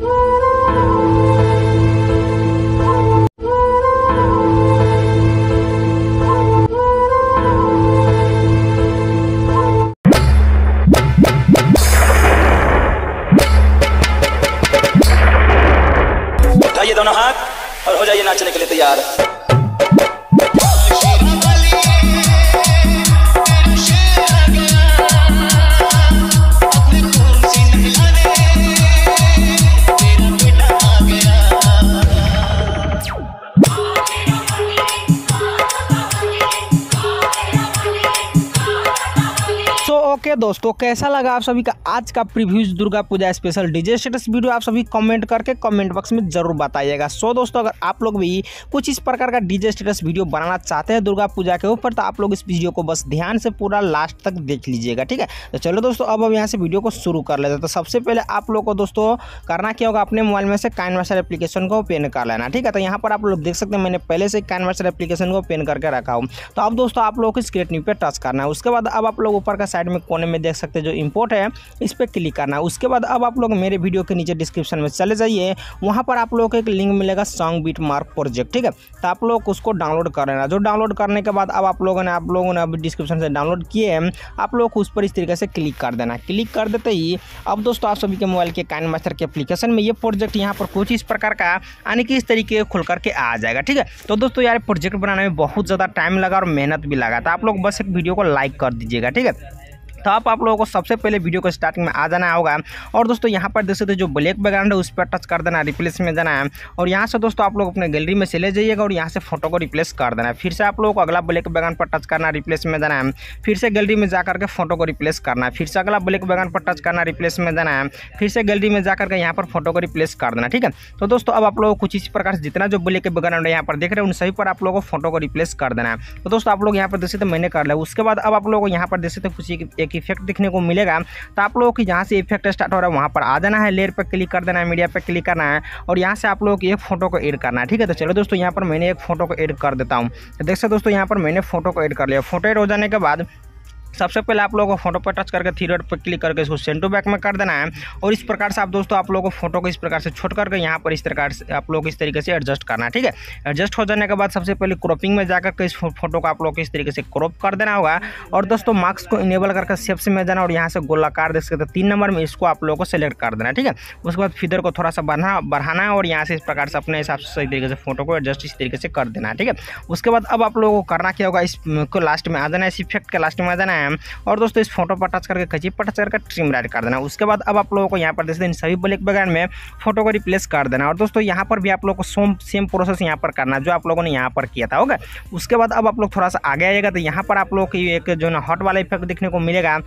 Woo! दोस्तों कैसा लगा आप सभी का आज का previews Durga Puja special DJ status video आप सभी कमेंट करके कमेंट बॉक्स में जरूर बताइएगा सो दोस्तों अगर आप लोग भी कुछ इस प्रकार का डीजे स्टेटस वीडियो बनाना चाहते हैं दुर्गा पूजा के ऊपर तो आप लोग इस वीडियो को बस ध्यान से पूरा लास्ट तक देख लीजिएगा ठीक है तो चलो दोस्तों अब हम यहाँ से वीडियो को शुरू कर लेते हैं तो सबसे पहले आप लोग को दोस्तों करना क्या होगा अपने मोबाइल में से काइन मास्टर एप्लीकेशन को ओपन कर लेना ठीक है तो यहाँ पर आप लोग देख सकते हैं मैंने पहले से काइन मास्टर एप्लीकेशन को ओपन करके रखा हूँ तो अब दोस्तों आप लोग को स्क्रेट न्यू पर टच करना है उसके बाद अब आप लोग ऊपर का साइड में कोने में देख सकते हैं जो इम्पोर्ट है इस पर क्लिक करना है उसके बाद अब आप लोग मेरे वीडियो के नीचे डिस्क्रिप्शन में चले जाइए वहाँ पर आप लोगों को एक लिंक मिलेगा सॉन्ग बीट मार्क प्रोजेक्ट ठीक है तो आप लोग उसको डाउनलोड कर लेना जो डाउनलोड करने के बाद अब आप लोगों ने आप लोगों ने अभी डिस्क्रिप्शन से डाउनलोड किए हैं आप लोग उस पर इस तरीके से क्लिक कर देना क्लिक कर देते ही अब दोस्तों आप सभी के मोबाइल के कैन मास्टर के अप्लीकेशन में ये प्रोजेक्ट यहाँ पर कुछ इस प्रकार का यानी कि इस तरीके खुल करके आ जाएगा ठीक है तो दोस्तों यार प्रोजेक्ट बनाने में बहुत ज़्यादा टाइम लगा और मेहनत भी लगा तो आप लोग बस एक वीडियो को लाइक कर दीजिएगा ठीक है तो आप आप लोगों को सबसे पहले वीडियो को स्टार्टिंग में आ जाना होगा और दोस्तों यहाँ पर देख सकते जो ब्लैक बैकग्राउंड है उस पर टच कर देना है रिप्लेस में जाना है और यहाँ से दोस्तों आप लोग अपने गैलरी में चले जाइएगा और यहाँ से फोटो को रिप्लेस कर देना है फिर से आप लोगों को अगला ब्लैक बैकग्राउंड पर टच करना रिप्लेस में जाना है फिर से गैलरी में जा करके फोटो को रिप्लेस करना है फिर से अगला ब्लैक बैकग्राउंड पर टच करना रिप्लेस में जाना है फिर से गैलरी में जा करके यहाँ पर फोटो को रिप्लेस कर देना ठीक है तो दोस्तों अब आप लोगों को कुछ इसी प्रकार से जितना जो ब्लैक बैकग्राउंड यहाँ पर देख रहे हैं उन सभी पर आप लोगों को फोटो को रिप्लेस कर देना है तो दोस्तों आप लोग यहाँ पर देख सकते मैंने कर लिया उसके बाद अब आप लोगों को यहाँ पर देख सकते कुछ एक एक इफेक्ट देखने को मिलेगा तो आप लोगों की जहाँ से इफेक्ट स्टार्ट हो रहा है वहाँ पर आ जाना है लेयर पर क्लिक कर देना है मीडिया पर क्लिक करना है और यहाँ से आप लोगों की एक फोटो को एड करना है ठीक है तो चलो दोस्तों यहाँ पर मैंने एक फोटो को एड कर देता हूँ देख सकते दोस्तों यहाँ पर मैंने फोटो को एड कर लिया फोटो एड हो जाने के बाद सबसे पहले आप लोगों को फोटो पर टच करके थ्री डॉट पर क्लिक करके इसको सेंड टू बैक में कर देना है और इस प्रकार से आप दोस्तों आप लोगों को फोटो को इस प्रकार से छोट करके यहाँ पर इस प्रकार से आप लोग इस तरीके से एडजस्ट करना है ठीक है एडजस्ट हो जाने के बाद सबसे पहले क्रॉपिंग में जाकर के इस फोटो को आप लोग इस तरीके से क्रॉप कर देना होगा और दोस्तों मार्क्स को इनेबल करके सेप से में जाना और यहाँ से गोलाकार देख सकते तीन नंबर में इसको आप लोगों को सेलेक्ट कर देना ठीक है उसके बाद फिदर को थोड़ा सा बढ़ा बढ़ाना है और यहाँ से इस प्रकार से अपने हिसाब से सही तरीके से फोटो को एडजस्ट इस तरीके से कर देना है ठीक है उसके बाद अब आप लोगों को करना क्या होगा इसको लास्ट में आ जाना है इस इफेक्ट के लास्ट में आ जाना है है और दोस्तों इस फोटो पर टच करके खींची पर टच करके ट्रिम राइट कर देना उसके बाद अब आप लोगों को यहाँ पर जैसे हैं सभी ब्लैक बैकग्राउंड में फोटो को रिप्लेस कर देना और दोस्तों यहाँ पर भी आप लोग को सोम सेम प्रोसेस यहाँ पर करना जो आप लोगों ने यहाँ पर किया था ओके उसके बाद अब आप लोग थोड़ा सा आगे आएगा तो यहाँ पर आप लोग की एक जो ना हॉट वाला इफेक्ट देखने को मिलेगा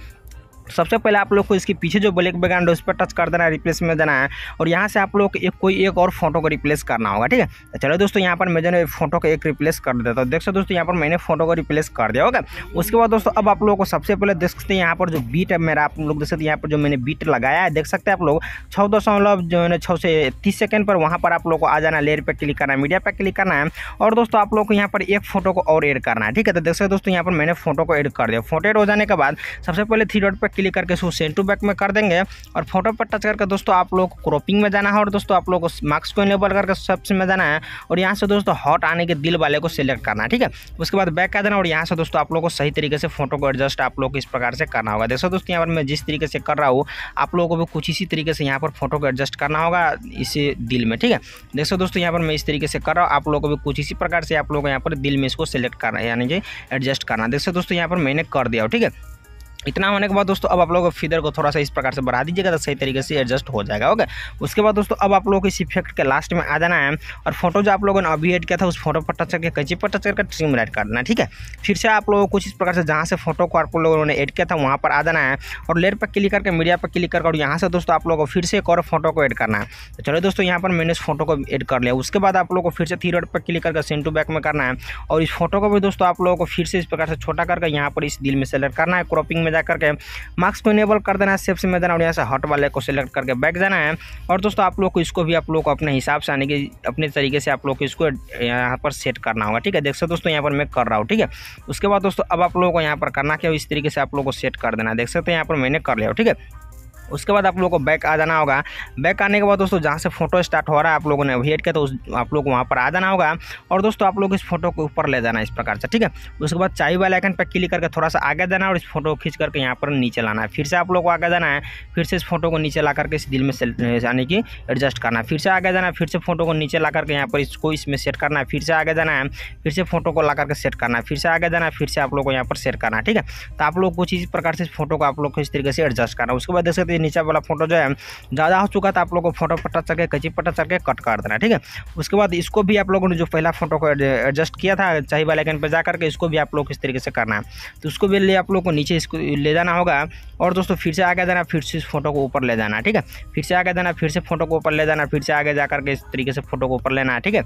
सबसे पहले आप लोग को इसके पीछे जो ब्लैक बैकग्राउंड है उस पर टच कर देना है रिप्लेस में देना है और यहाँ से आप लोग को एक कोई एक और फोटो को रिप्लेस करना होगा ठीक है तो चलो दोस्तों यहाँ पर मैं जो है फोटो को एक रिप्लेस कर देता हूँ देख सकते दोस्तों यहाँ पर मैंने फोटो को रिप्लेस कर दिया होगा उसके बाद दोस्तों अब आप लोगों को सबसे पहले देख सकते हैं यहाँ पर जो बीट है मेरा आप लोग देख सकते हैं यहाँ पर जो मैंने बीट लगाया है देख सकते हैं आप लोग छः दशमलव जो है छः से तीस सेकेंड पर वहाँ पर आप लोग को आ जाना लेयर पर क्लिक करना है मीडिया पर क्लिक करना है और दोस्तों आप लोग को यहाँ पर एक फोटो को और एड करना है ठीक है तो देख सकते दोस्तों यहाँ पर मैंने फोटो को एड कर दिया फोटो एड हो जाने के बाद सबसे पहले थ्री डॉट पर क्लिक करके इसको सेंड टू बैक में कर देंगे और फोटो पर टच करके दोस्तों आप लोग को क्रॉपिंग में जाना है और दोस्तों आप लोग को मार्क्स को इनेबल करके सबसे में जाना है और यहाँ से दोस्तों हॉट आने के दिल वाले को सिलेक्ट करना है ठीक है उसके बाद बैक का देना और यहाँ से दोस्तों आप लोग को सही तरीके से फोटो को एडजस्ट आप लोग को इस प्रकार से करना होगा देखो दोस्तों यहाँ पर मैं जिस तरीके से कर रहा हूँ आप लोगों को भी कुछ इसी तरीके से यहाँ पर फोटो को एडजस्ट करना होगा इसी दिल में ठीक है देखो दोस्तों यहाँ पर मैं इस तरीके से कर रहा हूँ आप लोगों को भी कुछ इसी प्रकार से आप लोग यहाँ पर दिल में इसको सेलेक्ट करना यानी कि एडजस्ट करना देखो दोस्तों यहाँ पर मैंने कर दिया ठीक है इतना होने के बाद दोस्तों अब आप लोग फीदर को थोड़ा सा इस प्रकार से बढ़ा दीजिएगा तो सही तरीके से एडजस्ट हो जाएगा ओके उसके बाद दोस्तों अब आप लोगों को इस इफेक्ट के लास्ट में आ जाना है और फोटो जो आप लोगों ने अभी एड किया था उस फोटो पर टच करके कैची पर टच करके ट्रिम एड कर देना ठीक है फिर से आप लोगों को कुछ इस प्रकार से जहाँ से फोटो को आप लोगों ने एड किया था वहाँ पर आ जाना है और लेट पर क्लिक करके मीडिया पर क्लिक करके और यहाँ से दोस्तों आप लोगों को फिर से एक और फोटो को एड करना है तो चलो दोस्तों यहाँ पर मैंने इस फोटो को एड कर लिया उसके बाद आप लोगों को फिर से थ्री पर क्लिक करके सेंड टू बैक में करना है और इस फोटो को भी दोस्तों आप लोगों को फिर से इस प्रकार से छोटा करके यहाँ पर इस दिल में सेलेक्ट करना है क्रॉपिंग में जाकर के मार्क्स को इनेबल कर देना है सेफ से मैदान और यहाँ से हॉट वाले को सिलेक्ट करके बैठ जाना है और दोस्तों आप लोग को इसको भी आप लोग को अपने हिसाब से यानी कि अपने तरीके से आप लोग को इसको यहाँ पर सेट करना होगा ठीक है देख सकते दोस्तों यहाँ पर मैं कर रहा हूँ ठीक है उसके बाद दोस्तों अब आप लोगों को यहाँ पर करना क्या इस तरीके से आप लोग को सेट कर देना देख सकते हैं यहाँ पर मैंने कर लिया ठीक है उसके बाद आप लोगों को बैक आ जाना होगा बैक आने के बाद दोस्तों जहाँ से फोटो स्टार्ट हो रहा है आप लोगों ने वेट किया तो उस आप लोग वहाँ पर आ जाना होगा और दोस्तों आप लोग इस फोटो को ऊपर ले जाना इस प्रकार से ठीक है उसके बाद चाय वाले आइकन पर क्लिक करके थोड़ा सा आगे जाना और इस फोटो को खींच करके यहाँ पर नीचे लाना है फिर से आप लोग को आगे जाना है फिर से इस फोटो को नीचे ला करके इस दिल में यानी कि एडजस्ट करना है फिर से आगे जाना है फिर से फोटो को नीचे ला करके यहाँ पर इसको इसमें सेट करना है फिर से आगे जाना है फिर से फोटो को ला करके सेट करना है फिर से आगे जाना है फिर से आप लोग को यहाँ पर सेट करना है ठीक है तो आप लोग कुछ इस प्रकार से इस फोटो को आप लोग को इस तरीके से एडजस्ट करना है उसके बाद देख सकते सकते नीचे वाला फोटो जो है ज़्यादा हो चुका था तो आप लोग को फोटो पट्टा चढ़ के कची पट्टा चढ़ के कट कर देना ठीक है उसके बाद इसको भी आप लोगों ने जो पहला फोटो को एडजस्ट किया था चाहिए वाले आइकन पर जा करके इसको भी आप लोग किस तरीके से करना है तो उसको भी ले आप लोग को नीचे इसको ले जाना होगा और दोस्तों फिर से आगे जाना फिर से इस फोटो को ऊपर ले जाना ठीक है फिर से आगे जाना फिर से फोटो को ऊपर ले जाना फिर से आगे जा करके इस तरीके से फोटो को ऊपर लेना है ठीक है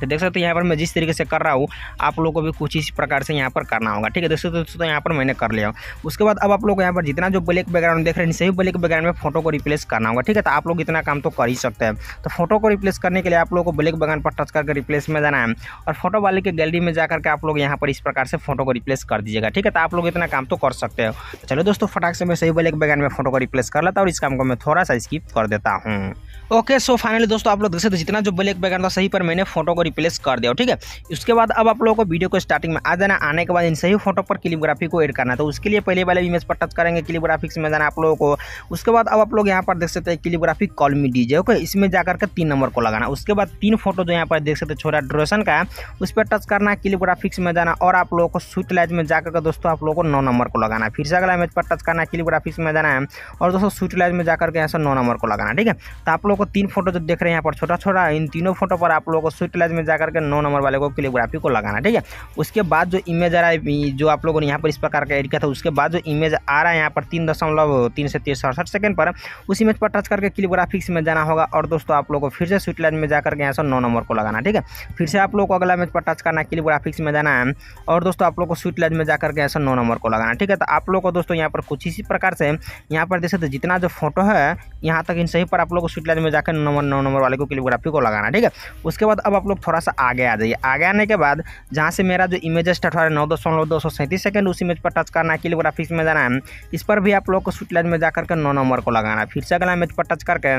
तो देख सकते हो यहाँ पर मैं जिस तरीके से कर रहा हूँ आप लोगों को भी कुछ इस प्रकार से यहाँ पर करना होगा ठीक है देख सकते हो दोस्तों यहाँ पर मैंने कर लिया उसके बाद अब आप लोग यहाँ पर जितना जो ब्लैक बैकग्राउंड देख रहे हैं सही ब्लैक बैकग्राउंड में फोटो को रिप्लेस करना होगा ठीक है तो आप लोग इतना काम तो कर ही सकते हैं तो फोटो को रिप्लेस करने के लिए आप लोग को ब्लैक बैकग्राउंड पर टच करके रिप्लेस में जाना है और फोटो वाले के गैलरी में जाकर के आप लोग यहाँ पर इस प्रकार से फोटो को रिप्लेस कर दीजिएगा ठीक है तो आप लोग इतना काम तो कर सकते हो तो चलो दोस्तों फटाक से मैं सही ब्लैक बैकग्राउंड में फोटो को रिप्लेस कर लेता और इस काम को मैं थोड़ा सा स्किप कर देता हूँ ओके सो फाइनली दोस्तों आप लोग देख सकते जितना जो ब्लैक बैकग्राउंड था सही पर मैंने फोटो को रिप्लेस कर दिया ठीक है उसके बाद अब आप लोगों को वीडियो को स्टार्टिंग में आ जाना आने के बाद इन सही फोटो पर क्लिपग्राफी को एड करना तो उसके लिए पहले वाले इमेज पर टच करेंगे क्लिपग्राफिक्स में जाना आप लोगों को उसके बाद अब आप लोग यहाँ पर देख सकते हैं कॉल कॉलमी डीजे ओके इसमें जाकर के तीन नंबर को लगाना उसके बाद तीन फोटो जो यहाँ पर देख सकते छोटा ड्रोशन का है उस पर टच करना क्लिपग्राफिक्स में जाना और आप लोगों को स्विच लाइट में जाकर के दोस्तों आप लोगों को नौ नंबर को लगाना फिर से अगला इमेज पर टच करना क्लिपग्राफिक्स में जाना है और दोस्तों स्विच लाइट में जाकर के यहाँ से नौ नंबर को लगाना ठीक है तो आप लोग को तीन फोटो जो देख रहे हैं यहाँ पर छोटा छोटा इन तीनों फोटो पर आप लोगों को स्विट लाइट में जाकर के नौ नंबर वाले को क्लियोग्राफी को लगाना ठीक है उसके बाद जो इमेज आ रहा है जो आप लोगों ने यहाँ पर इस प्रकार का एड किया था उसके बाद जो इमेज आ रहा है यहाँ पर तीन दशमलव तीन से तीस सड़सठ सेकेंड पर उस इमेज पर टच करके क्लियोग्राफिक्स में जाना होगा और दोस्तों आप लोगों को फिर से स्विटलाइन में जाकर के यहाँ से नौ नंबर को लगाना ठीक है फिर से आप लोग को अगला इमेज पर टच करना है क्लियोग्राफिक्स में जाना है और दोस्तों आप लोग को स्विटलाइन में जाकर के यहाँ से नौ नंबर को लगाना ठीक है तो आप लोग को दोस्तों यहाँ पर कुछ इसी प्रकार से यहाँ पर देख सकते जितना जो फोटो है यहाँ तक इन सही पर आप लोग को स्विटलाइन में जाकर नौ नंबर वाले को क्लियोग्राफी को लगाना ठीक है उसके बाद अब आप लोग थोड़ा सा आगे आ जाइए आगे आने के बाद जहाँ से मेरा जो इमेज स्टार्ट हो रहा है नौ दशमलव दो सौ सैंतीस सेकेंड उस इमेज पर टच करना है किलोग्राफिक्स ग्राफिक्स में जाना है इस पर भी आप लोग को स्वीट लाइन में जाकर के नौ नंबर को लगाना है फिर से अगला इमेज पर टच करके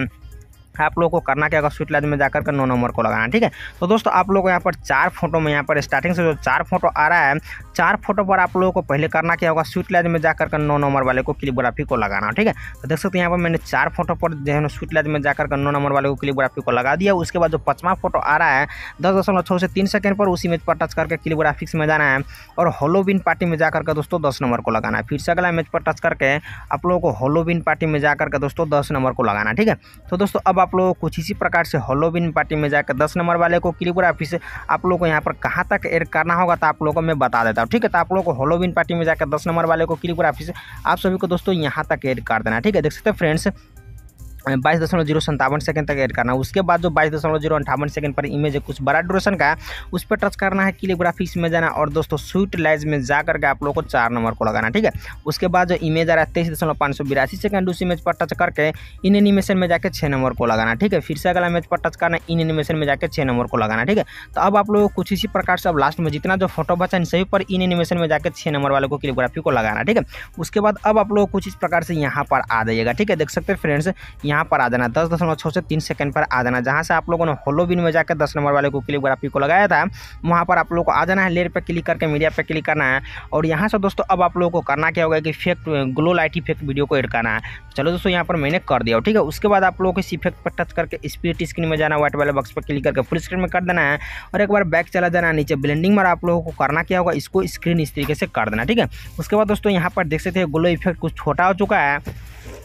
आप लोगों को करना क्या होगा स्वीट लाइज में जाकर के नौ नंबर को लगाना ठीक है तो दोस्तों आप लोगों को यहाँ पर चार फोटो में यहाँ पर स्टार्टिंग से जो चार फोटो आ रहा है चार फोटो पर आप लोगों को पहले करना क्या होगा स्वीट लाइज में जाकर के नौ नंबर वाले को क्लिपग्राफी को लगाना ठीक है तो देख सकते यहाँ पर मैंने चार फोटो पर जो है स्वीट लाइज में जाकर के नौ नंबर वाले को क्लिपग्राफी को लगा दिया उसके बाद जो पचवा फोटो आ रहा है दस दशमलव छः से तीन सेकेंड पर उसी इमेज पर टच करके क्लिपग्राफिक्स में जाना है और होलोबिन पार्टी में जाकर के दोस्तों दस नंबर को लगाना है फिर से अगला इमेज पर टच करके आप लोगों को होलोबिन पार्टी में जाकर के दोस्तों दस नंबर को लगाना ठीक है तो दोस्तों अब आप लोगों को कुछ इसी प्रकार से हॉलोविन पार्टी में जाकर दस नंबर वाले को क्लियोग्राफी से आप लोगों को यहाँ पर कहाँ तक एड करना होगा तो आप लोगों को मैं बता देता हूँ ठीक है तो आप लोगों को होलोबिन पार्टी में जाकर दस नंबर वाले को क्लियोग्राफी से आप सभी को दोस्तों यहाँ तक एड कर देना ठीक है देख सकते फ्रेंड्स बाईस दशमलव जीरो संतावन सेकंड तक ऐड करना है उसके बाद जो बाईस दशमलव जीरो अंठावन सेकंड पर इमेज है कुछ बड़ा ड्यूरेशन का उस पर टच करना है किलोग्राफिक्स में जाना और दोस्तों स्वीट लाइज में जाकर के आप लोग को चार नंबर को लगाना ठीक है उसके बाद जो इमेज आ रहा है तेईस दशमलव पाँच सौ बिरासी सेकंड उस इमेज पर टच करके इन एनिमेशन में जाकर छः नंबर को लगाना ठीक है फिर से अगला इमेज पर टच करना इन एनिमेशन में जाकर छः नंबर को लगाना ठीक है तो अब आप लोगों को कुछ इसी प्रकार से अब लास्ट में जितना जो फोटो बचा है सभी पर इन एनिमेशन में जाकर छः नंबर वाले को किलोग्राफी को लगाना ठीक है उसके बाद अब आप लोग कुछ इस प्रकार से यहाँ पर आ जाइएगा ठीक है देख सकते हैं फ्रेंड्स यहाँ यहाँ पर आ जाना दस दशमलव छः से तीन सेकंड पर आ जाना जहाँ से आप लोगों ने होलो बिन में जाकर दस नंबर वाले को क्लिप को लगाया था वहाँ पर आप लोगों को आ जाना है लेयर पर क्लिक करके मीडिया पर क्लिक करना है और यहाँ से दोस्तों अब आप लोगों को करना क्या होगा कि fake glow light effect video को एड करना है चलो दोस्तों यहाँ पर मैंने कर दिया ठीक है उसके बाद आप लोगों को इस इफेक्ट पर टच करके स्पीड स्क्रीन में जाना व्हाइट वाले बॉक्स पर क्लिक करके फुल स्क्रीन में कर देना है और एक बार बैक चला जाना है नीचे ब्लेंडिंग में आप लोगों को करना क्या होगा इसको स्क्रीन इस तरीके से कर देना ठीक है उसके बाद दोस्तों यहाँ पर देख सकते हैं ग्लो इफेक्ट कुछ छोटा हो चुका है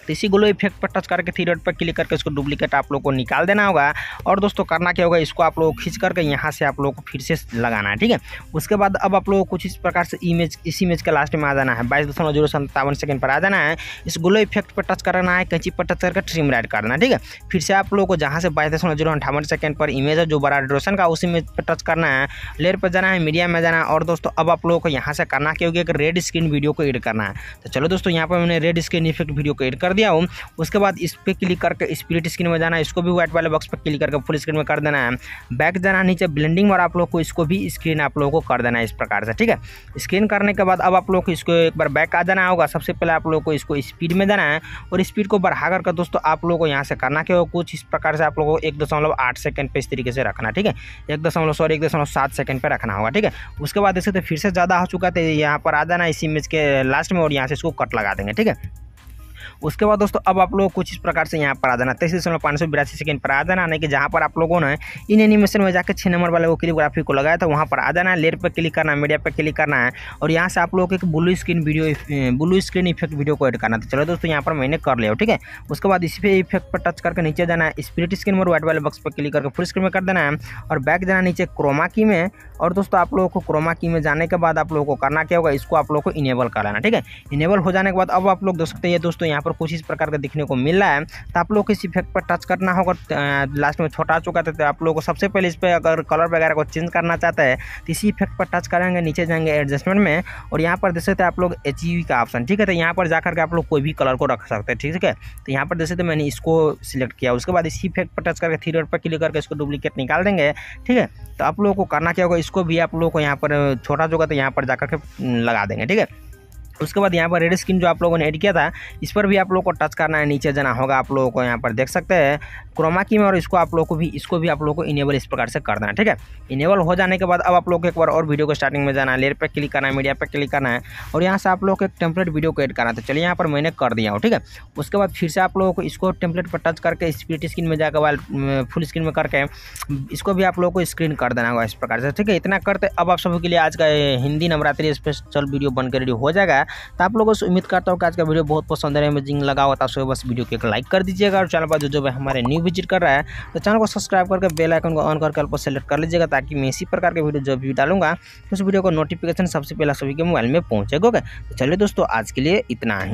तो इसी ग्लो इफेक्ट पर टच करके थ्री डॉट पर क्लिक करके इसको डुप्लीकेट आप लोग को निकाल देना होगा और दोस्तों करना क्या होगा इसको आप लोग खींच करके यहाँ से आप लोग को फिर से लगाना है ठीक है उसके बाद अब आप लोग को कुछ इस प्रकार से इमेज इस इमेज के लास्ट में आ जाना है बाईस दशमलव जीरो सत्तावन सेकंड पर आ जाना है इस ग्लो इफेक्ट पर टच करना है कैंची पर टच करके ट्रिम राइड करना है ठीक है फिर से आप लोग को जहाँ से बाईस दशमलव जीरो अंठावन सेकंड पर इमेज है जो बड़ा ड्रोशन का उस इमेज पर टच करना है लेयर पर जाना है मीडिया में जाना है और दोस्तों अब आप लोगों को यहाँ से करना होगी एक रेड स्क्रीन वीडियो को एड करना है तो चलो दोस्तों यहाँ पर मैंने रेड स्क्रीन इफेक्ट वीडियो को एड कर कर दिया हूँ उसके बाद इस पर क्लिक करके स्प्लिट स्क्रीन में जाना है इसको भी व्हाइट वाले बॉक्स पर क्लिक करके फुल स्क्रीन में कर देना है बैक जाना नीचे ब्लेंडिंग और आप लोग को इसको भी स्क्रीन आप लोगों को कर देना है इस प्रकार से ठीक है स्क्रीन करने के बाद अब आप लोग को इसको एक बार बैक आ जाना होगा सबसे पहले आप लोग को इसको स्पीड में जाना है और स्पीड को बढ़ा करके दोस्तों आप लोग को यहाँ से करना क्या होगा कुछ इस प्रकार से आप लोगों को एक दशमलव आठ सेकंड पर इस तरीके से रखना ठीक है एक दशमलव सॉरी एक दशमलव सात सेकंड पर रखना होगा ठीक है उसके बाद देख सकते फिर से ज़्यादा हो चुका था तो यहाँ पर आ जाना इस इमेज के लास्ट में और यहाँ से इसको कट लगा देंगे ठीक है उसके बाद दोस्तों अब आप लोग कुछ इस प्रकार से यहाँ पर आ जाना तेईस दशमलव पाँच सौ बिरासी सेकेंड पर आ जाना यानी कि जहाँ पर आप लोगों ने इन एनिमेशन में जाकर छः नंबर वाले वो क्लियोग्राफी को लगाया था वहाँ पर आ जाना है लेट पर क्लिक करना है मीडिया पर क्लिक करना है और यहाँ से आप लोगों को एक blue screen video blue screen effect video को एड करना था तो चलो दोस्तों यहाँ पर मैंने कर लिया ठीक है उसके बाद इसी पे इफेक्ट पर टच करके नीचे जाना है स्प्रिट स्क्रीन और व्हाइट वाले बक्स पर क्लिक करके फुल स्क्रीन में कर देना है और बैक जाना नीचे क्रोमा की में और दोस्तों आप लोगों को क्रोमा की में जाने के बाद आप लोगों को करना क्या होगा इसको आप लोगों को इनेबल कर लेना ठीक है इनेबल हो जाने के बाद अब आप लोग देख सकते हैं दोस्तों यहाँ पर पर कुछ इस प्रकार का देखने को मिल रहा है तो आप लोग को इस इफेक्ट पर टच करना होगा लास्ट तो, में छोटा चुका था तो आप लोग को सबसे पहले इस पर अगर कलर वगैरह को चेंज करना चाहता है तो इसी इफेक्ट पर टच करेंगे नीचे जाएंगे एडजस्टमेंट में और यहाँ पर देख सकते आप लोग एच e का ऑप्शन ठीक है तो यहाँ पर जाकर के आप लोग कोई भी कलर को रख सकते हैं ठीक है तो यहाँ पर देख सकते मैंने इसको सिलेक्ट किया उसके बाद इसी इफेक्ट पर टच करके थ्री डॉट पर क्लिक करके इसको डुप्लीकेट निकाल देंगे ठीक है तो आप लोगों को करना क्या होगा इसको भी आप लोगों को यहाँ पर छोटा जो तो यहाँ पर जाकर के लगा देंगे ठीक है उसके बाद यहाँ पर रेड स्क्रीन जो आप लोगों ने एड किया था इस पर भी आप लोगों को टच करना है नीचे जाना होगा आप लोगों को यहाँ पर देख सकते हैं की में और इसको आप लोगों को भी इसको भी आप लोगों को इनेबल इस प्रकार से करना है ठीक है इनेबल हो जाने के बाद अब आप लोग को एक बार और वीडियो को स्टार्टिंग में जाना है लेर पर क्लिक करना है मीडिया पर क्लिक करना है और यहाँ से आप लोग को एक टेम्पलेट वीडियो को एड करना था तो चलिए यहाँ पर मैंने कर दिया हूँ ठीक है उसके बाद फिर से आप लोगों को इसको टेम्पलेट पर टच करके स्प्रिट स्क्रीन में जाकर वाल फुल स्क्रीन में करके इसको भी आप लोगों को स्क्रीन कर देना होगा इस प्रकार से ठीक है इतना करते अब आप सभी के लिए आज का हिंदी नवरात्रि स्पेशल वीडियो बनकर रेडी हो जाएगा तो आप लोगों से उम्मीद करता हूँ कि आज का वीडियो बहुत पसंद है अमेजिंग लगा हुआ था सो बस वीडियो को एक लाइक कर दीजिएगा और चैनल पर जो जो हमारे न्यू विजिट कर रहा है तो चैनल को सब्सक्राइब करके बेल आइकन को ऑन करके आपको सेलेक्ट कर लीजिएगा ताकि मैं इसी प्रकार के वीडियो जब भी डालूंगा उस वीडियो का नोटिफिकेशन सबसे पहले सभी के मोबाइल में पहुंचेगा ओके तो चलिए दोस्तों आज के लिए इतना ही